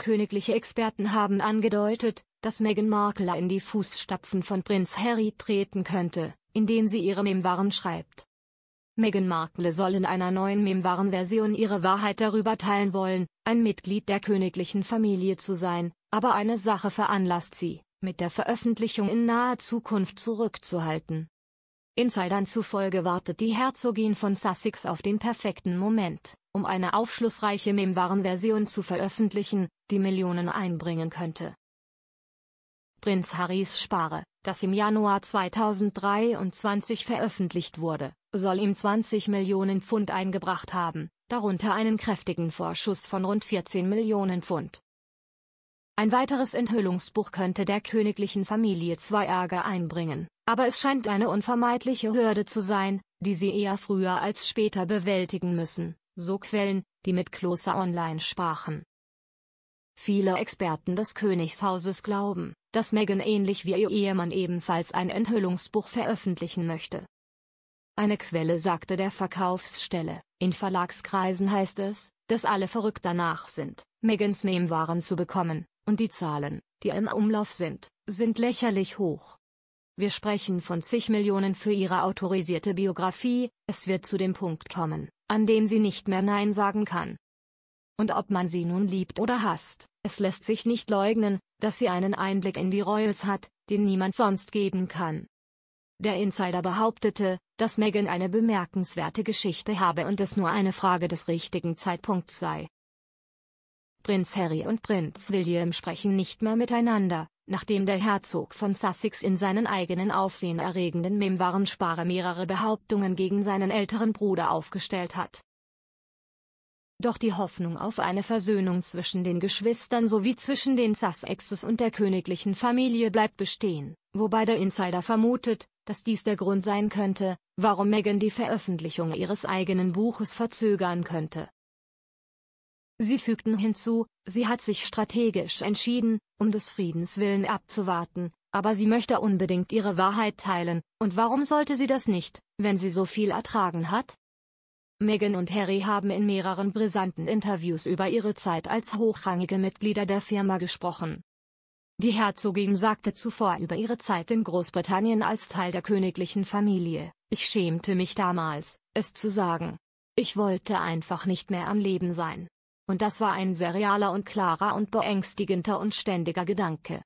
Königliche Experten haben angedeutet, dass Meghan Markle in die Fußstapfen von Prinz Harry treten könnte, indem sie ihre Memoiren schreibt. Meghan Markle soll in einer neuen Memoiren-Version ihre Wahrheit darüber teilen wollen, ein Mitglied der königlichen Familie zu sein, aber eine Sache veranlasst sie, mit der Veröffentlichung in naher Zukunft zurückzuhalten. Insidern zufolge wartet die Herzogin von Sussex auf den perfekten Moment, um eine aufschlussreiche Memoiren-Version zu veröffentlichen, die Millionen einbringen könnte. Prinz Harrys Spare, das im Januar 2023 veröffentlicht wurde, soll ihm 20 Millionen Pfund eingebracht haben, darunter einen kräftigen Vorschuss von rund 14 Millionen Pfund. Ein weiteres Enthüllungsbuch könnte der königlichen Familie zwei Ärger einbringen, aber es scheint eine unvermeidliche Hürde zu sein, die sie eher früher als später bewältigen müssen, so Quellen, die mit Kloster Online sprachen. Viele Experten des Königshauses glauben, dass Meghan ähnlich wie ihr Ehemann ebenfalls ein Enthüllungsbuch veröffentlichen möchte. Eine Quelle sagte der Verkaufsstelle, in Verlagskreisen heißt es, dass alle verrückt danach sind, Megans Memwaren zu bekommen, und die Zahlen, die im Umlauf sind, sind lächerlich hoch. Wir sprechen von zig Millionen für ihre autorisierte Biografie, es wird zu dem Punkt kommen, an dem sie nicht mehr Nein sagen kann. Und ob man sie nun liebt oder hasst, es lässt sich nicht leugnen, dass sie einen Einblick in die Royals hat, den niemand sonst geben kann. Der Insider behauptete, dass Meghan eine bemerkenswerte Geschichte habe und es nur eine Frage des richtigen Zeitpunkts sei. Prinz Harry und Prinz William sprechen nicht mehr miteinander, nachdem der Herzog von Sussex in seinen eigenen aufsehenerregenden Memoiren spare mehrere Behauptungen gegen seinen älteren Bruder aufgestellt hat doch die Hoffnung auf eine Versöhnung zwischen den Geschwistern sowie zwischen den Sussexes und der königlichen Familie bleibt bestehen, wobei der Insider vermutet, dass dies der Grund sein könnte, warum Meghan die Veröffentlichung ihres eigenen Buches verzögern könnte. Sie fügten hinzu, sie hat sich strategisch entschieden, um des Friedens willen abzuwarten, aber sie möchte unbedingt ihre Wahrheit teilen, und warum sollte sie das nicht, wenn sie so viel ertragen hat? Meghan und Harry haben in mehreren brisanten Interviews über ihre Zeit als hochrangige Mitglieder der Firma gesprochen. Die Herzogin sagte zuvor über ihre Zeit in Großbritannien als Teil der königlichen Familie, ich schämte mich damals, es zu sagen. Ich wollte einfach nicht mehr am Leben sein. Und das war ein serialer und klarer und beängstigender und ständiger Gedanke.